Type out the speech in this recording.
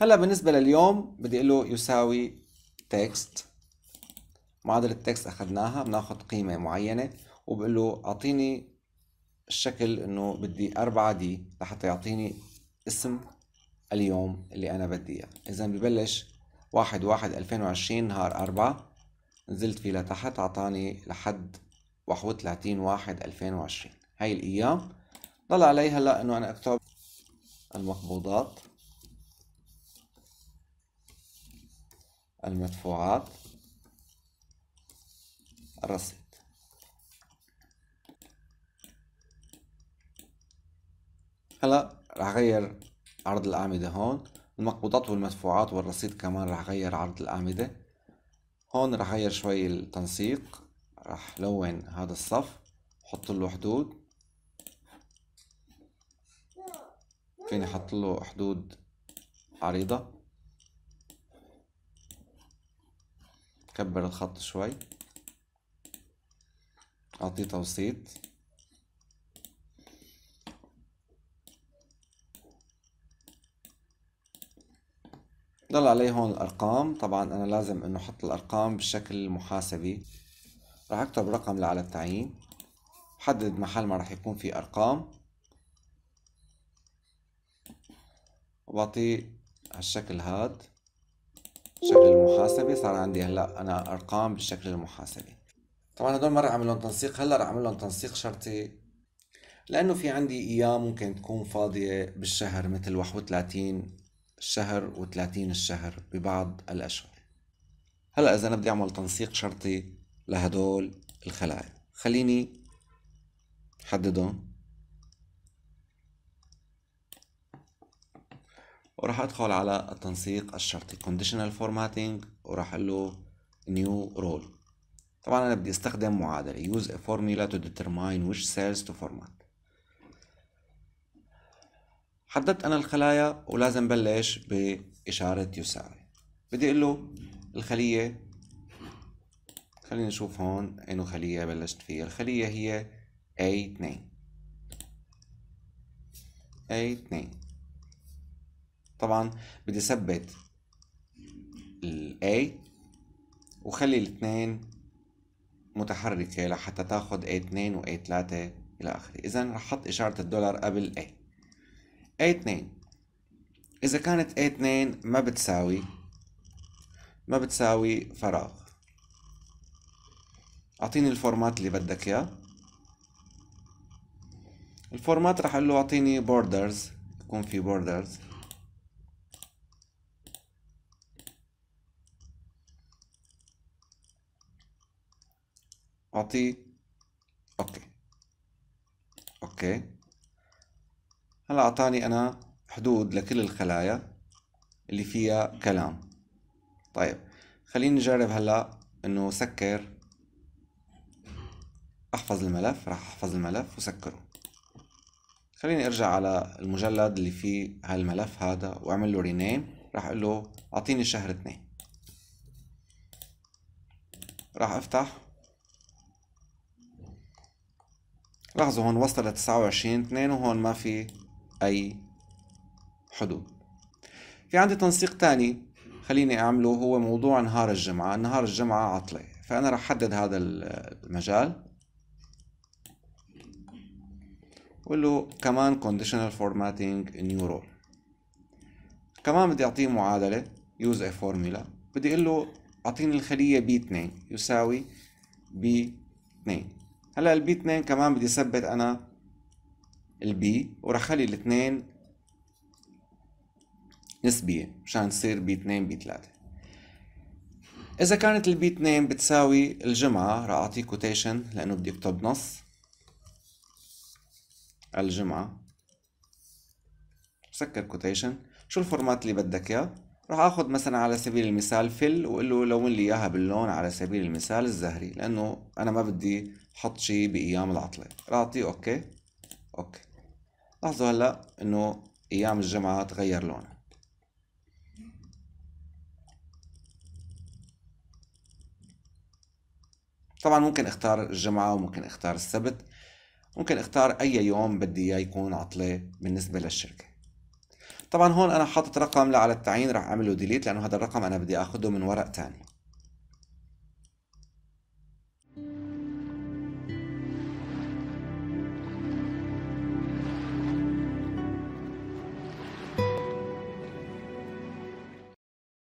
هلا بالنسبه لليوم بدي اقول له يساوي تكست معادله تكست اخذناها بناخذ قيمه معينه وبقول له اعطيني الشكل انه بدي 4 دي لحتى يعطيني اسم اليوم اللي انا بدي اياه اذا ببلش 1 1 2020 نهار 4 نزلت فيه لتحت اعطاني لحد 31 1 2020 هاي الايام ضل علي هلا انه انا اكتب المقبوضات المدفوعات الرصيد هلا راح غير عرض الأعمدة هون المقبوضات والمدفوعات والرصيد كمان راح غير عرض الأعمدة هون راح غير شوي التنسيق راح لون هذا الصف حط له حدود فيني احط له حدود عريضة كبر الخط شوي أعطيه توسيط ضل علي هون الأرقام طبعا أنا لازم إنه أحط الأرقام بالشكل محاسبي راح أكتب رقم لعلى التعيين حدد محل ما راح يكون فيه أرقام وبعطيه هالشكل هاد شكل المحاسبة صار عندي هلا انا ارقام بالشكل المحاسبي طبعا هدول ما راح اعمل لهم تنسيق هلا رح اعمل لهم تنسيق شرطي لانه في عندي ايام ممكن تكون فاضيه بالشهر مثل 31 الشهر و30 الشهر ببعض الاشهر هلا اذا انا بدي اعمل تنسيق شرطي لهدول الخلايا خليني حددهم وراح ادخل على التنسيق الشرطي conditional formatting وراح اقول له new role طبعا انا بدي استخدم معادله use a formula to determine which cells to format حددت انا الخلايا ولازم بلش باشاره يساوي بدي اقول له الخليه خلينا نشوف هون انه خليه بلشت فيها الخليه هي A2 A2 طبعا بدي اثبت ال A وخلي الاثنين متحركة لحتى تاخد A2 و A3 إلى آخره إذا رح أحط إشارة الدولار قبل A A2 إذا كانت A2 ما بتساوي ما بتساوي فراغ أعطيني الفورمات اللي بدك إياه الفورمات رح أقول له أعطيني بوردرز يكون في بوردرز أعطيه أوكي أوكي هلا أعطاني أنا حدود لكل الخلايا اللي فيها كلام طيب خليني نجرب هلا إنه سكر أحفظ الملف راح أحفظ الملف وسكره خليني أرجع على المجلد اللي فيه هالملف هذا وأعمل له رينيم راح أقول له أعطيني شهر اثنين راح أفتح لاحظوا هون وصل ل 29 2 وهون ما في أي حدود في عندي تنسيق ثاني خليني أعمله هو موضوع نهار الجمعة نهار الجمعة عطلة فأنا رح أحدد هذا المجال وقول له كمان conditional formatting new role كمان بدي أعطيه معادلة use a formula بدي أقول له أعطيني الخلية B2 يساوي B2 هلا البي 2 كمان بدي اثبت انا البي وراح اخلي الاثنين نسبية مشان تصير بي 2 بي 3 إذا كانت البي 2 بتساوي الجمعة راح أعطيه كوتيشن لأنه بدي أكتب نص الجمعة سكر كوتيشن شو الفورمات اللي بدك إياه راح اخذ مثلا على سبيل المثال فل واقول له لون لي اياها باللون على سبيل المثال الزهري لانه انا ما بدي احط شيء بايام العطله راح اعطيه اوكي اوكي لاحظوا هلا انه ايام الجمعه تغير لونها طبعا ممكن اختار الجمعه وممكن اختار السبت ممكن اختار اي يوم بدي اياه يكون عطله بالنسبه للشركه طبعا هون انا حاطط رقم لا على التعيين راح اعمله ديليت لانه هذا الرقم انا بدي اخده من ورق ثاني